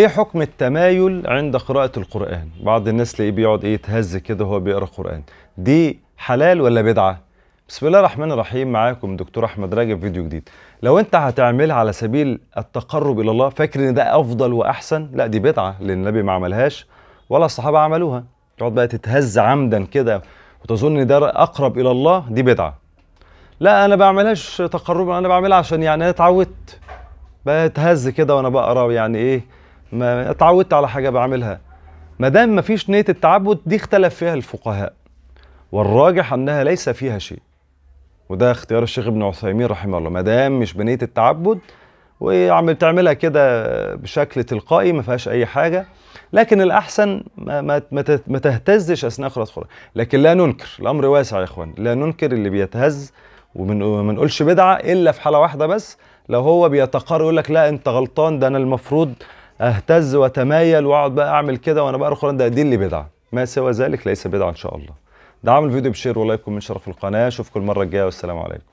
ايه حكم التمايل عند قراءة القرآن؟ بعض الناس تلاقيه بيقعد ايه يتهز كده وهو بيقرا القرآن، دي حلال ولا بدعة؟ بسم الله الرحمن الرحيم معاكم دكتور احمد راجب فيديو جديد. لو انت هتعملها على سبيل التقرب الى الله فاكر ان ده افضل واحسن، لا دي بدعة لان النبي ما عملهاش ولا الصحابة عملوها. تقعد بقى تتهز عمدا كده وتظن ان ده اقرب الى الله دي بدعة. لا انا بعملهاش تقربا انا بعملها عشان يعني انا اتعودت. بتهز كده وانا بقرا يعني ايه ما اتعودت على حاجه بعملها ما دام ما فيش نيه التعبد دي اختلف فيها الفقهاء والراجح انها ليس فيها شيء وده اختيار الشيخ ابن عثيمين رحمه الله ما دام مش بنيه التعبد وعمل تعملها كده بشكل تلقائي ما فيهاش اي حاجه لكن الاحسن ما, ما, ما تهتزش اثناء قراءه القران لكن لا ننكر الامر واسع يا اخوان لا ننكر اللي بيتهز وما نقولش بدعه الا في حاله واحده بس لو هو بيتقرر يقول لك لا انت غلطان ده انا المفروض اهتز واتمايل واقعد بقى اعمل كده وانا بقرا القران ده دي اللي بدعه ما سوى ذلك ليس بدعه ان شاء الله ده الفيديو فيديو بشير ولايك ومن شرف القناه اشوفكم المره الجايه والسلام عليكم